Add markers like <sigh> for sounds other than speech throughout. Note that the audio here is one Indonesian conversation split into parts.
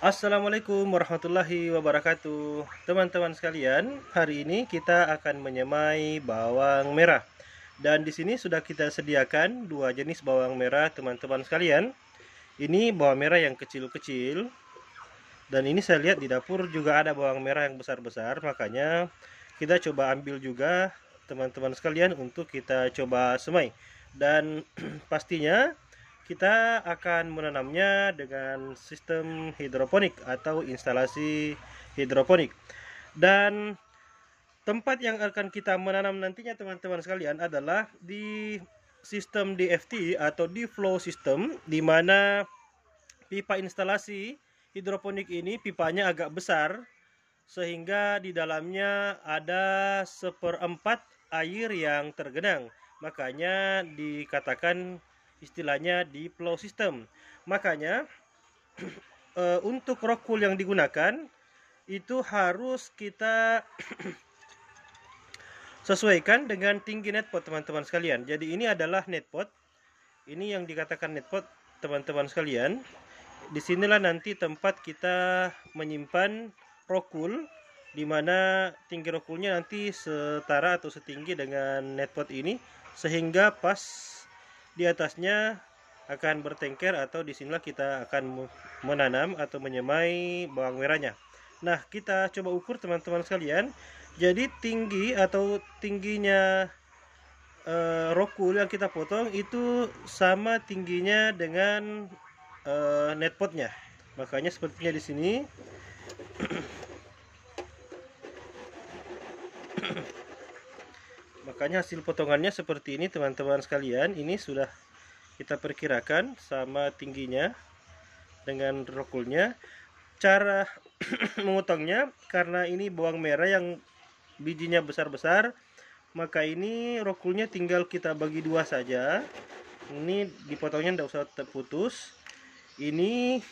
Assalamualaikum warahmatullahi wabarakatuh Teman-teman sekalian Hari ini kita akan menyemai bawang merah Dan di sini sudah kita sediakan Dua jenis bawang merah teman-teman sekalian Ini bawang merah yang kecil-kecil Dan ini saya lihat di dapur juga ada bawang merah yang besar-besar Makanya kita coba ambil juga Teman-teman sekalian untuk kita coba semai Dan <clears throat> pastinya kita akan menanamnya dengan sistem hidroponik atau instalasi hidroponik dan tempat yang akan kita menanam nantinya teman-teman sekalian adalah di sistem DFT atau di flow system di mana pipa instalasi hidroponik ini pipanya agak besar sehingga di dalamnya ada seperempat air yang tergenang makanya dikatakan istilahnya di flow system. Makanya e, <clears throat> untuk rock wool yang digunakan itu harus kita <clears throat> sesuaikan dengan tinggi net pot teman-teman sekalian. Jadi ini adalah net pot. Ini yang dikatakan net pot teman-teman sekalian. Disinilah nanti tempat kita menyimpan rock wool di tinggi rock nanti setara atau setinggi dengan netpot ini sehingga pas di atasnya akan bertengker atau disinilah kita akan menanam atau menyemai bawang merahnya nah kita coba ukur teman-teman sekalian jadi tinggi atau tingginya e, eh, rokul yang kita potong itu sama tingginya dengan e, eh, netpotnya makanya sepertinya di sini makanya hasil potongannya seperti ini teman-teman sekalian ini sudah kita perkirakan sama tingginya dengan rokulnya cara <clears throat> memotongnya karena ini bawang merah yang bijinya besar-besar maka ini rokulnya tinggal kita bagi dua saja ini dipotongnya tidak usah terputus ini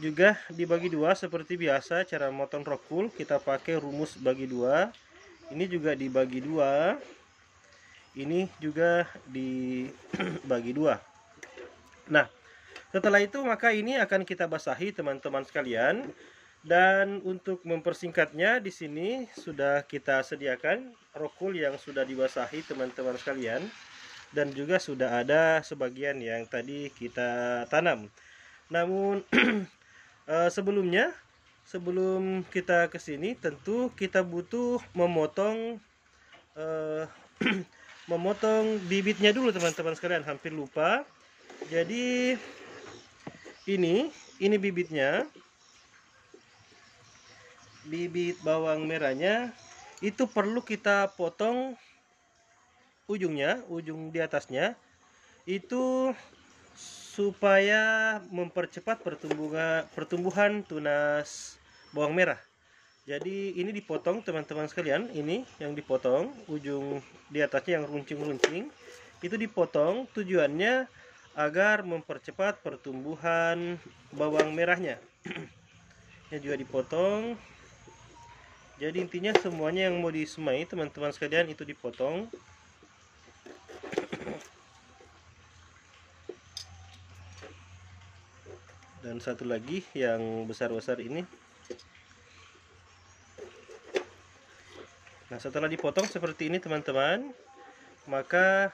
juga dibagi dua seperti biasa cara motong rokul kita pakai rumus bagi dua ini juga dibagi dua ini juga dibagi dua. Nah, setelah itu maka ini akan kita basahi teman-teman sekalian. Dan untuk mempersingkatnya di sini sudah kita sediakan rokul yang sudah dibasahi teman-teman sekalian dan juga sudah ada sebagian yang tadi kita tanam. Namun <clears throat> eh, sebelumnya sebelum kita kesini tentu kita butuh memotong eh, <clears throat> memotong bibitnya dulu teman-teman sekalian hampir lupa jadi ini ini bibitnya bibit bawang merahnya itu perlu kita potong ujungnya ujung di atasnya itu supaya mempercepat pertumbuhan pertumbuhan tunas bawang merah jadi ini dipotong teman-teman sekalian ini yang dipotong ujung di atasnya yang runcing-runcing itu dipotong tujuannya agar mempercepat pertumbuhan bawang merahnya <clears throat> ini juga dipotong jadi intinya semuanya yang mau disemai teman-teman sekalian itu dipotong <clears throat> dan satu lagi yang besar-besar ini Nah setelah dipotong seperti ini teman-teman Maka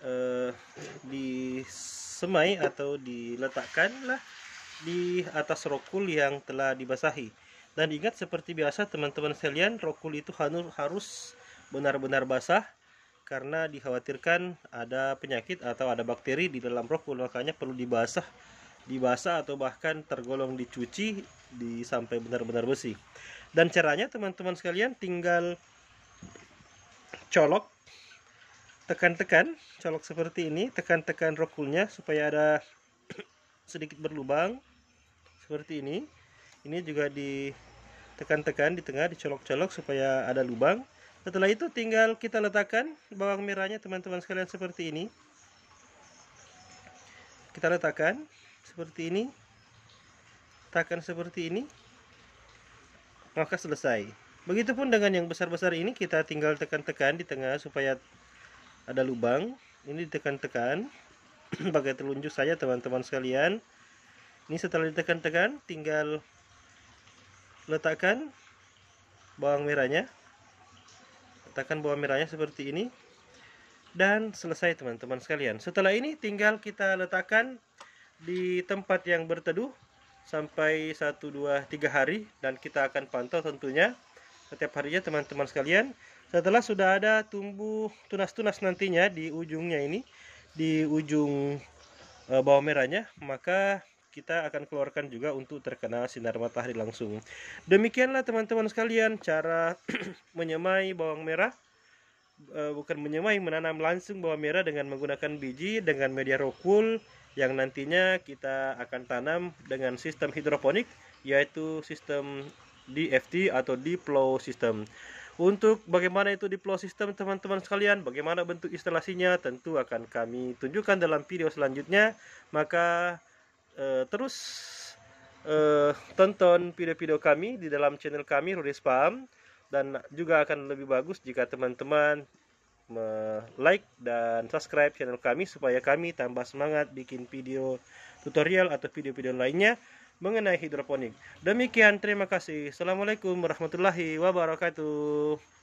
eh, Disemai atau diletakkanlah Di atas rokul yang telah dibasahi Dan ingat seperti biasa teman-teman sekalian Rokul itu harus benar-benar basah Karena dikhawatirkan ada penyakit atau ada bakteri di dalam rokul Makanya perlu dibasah dibasah atau bahkan tergolong dicuci di sampai benar-benar bersih dan caranya teman-teman sekalian tinggal colok tekan-tekan colok seperti ini tekan-tekan rokulnya supaya ada <clears throat> sedikit berlubang seperti ini ini juga ditekan-tekan di tengah dicolok-colok supaya ada lubang setelah itu tinggal kita letakkan bawang merahnya teman-teman sekalian seperti ini kita letakkan seperti ini letakkan seperti ini maka selesai. Begitupun dengan yang besar-besar ini kita tinggal tekan-tekan di tengah supaya ada lubang. Ini ditekan-tekan <clears throat> pakai telunjuk saja teman-teman sekalian. Ini setelah ditekan-tekan tinggal letakkan bawang merahnya. Letakkan bawang merahnya seperti ini. Dan selesai teman-teman sekalian. Setelah ini tinggal kita letakkan di tempat yang berteduh sampai 1 2 3 hari dan kita akan pantau tentunya setiap harinya teman-teman sekalian. Setelah sudah ada tumbuh tunas-tunas nantinya di ujungnya ini di ujung e, bawah merahnya, maka kita akan keluarkan juga untuk terkena sinar matahari langsung. Demikianlah teman-teman sekalian cara <clears throat> menyemai bawang merah eh, bukan menyemai menanam langsung bawang merah dengan menggunakan biji dengan media rockwool yang nantinya kita akan tanam dengan sistem hidroponik yaitu sistem DFT atau deep flow system. Untuk bagaimana itu deep flow system teman-teman sekalian, bagaimana bentuk instalasinya tentu akan kami tunjukkan dalam video selanjutnya. Maka eh, terus eh, tonton video-video kami di dalam channel kami Rudis Spam dan juga akan lebih bagus jika teman-teman like dan subscribe channel kami supaya kami tambah semangat bikin video tutorial atau video-video lainnya mengenai hidroponik. Demikian terima kasih. Assalamualaikum warahmatullahi wabarakatuh.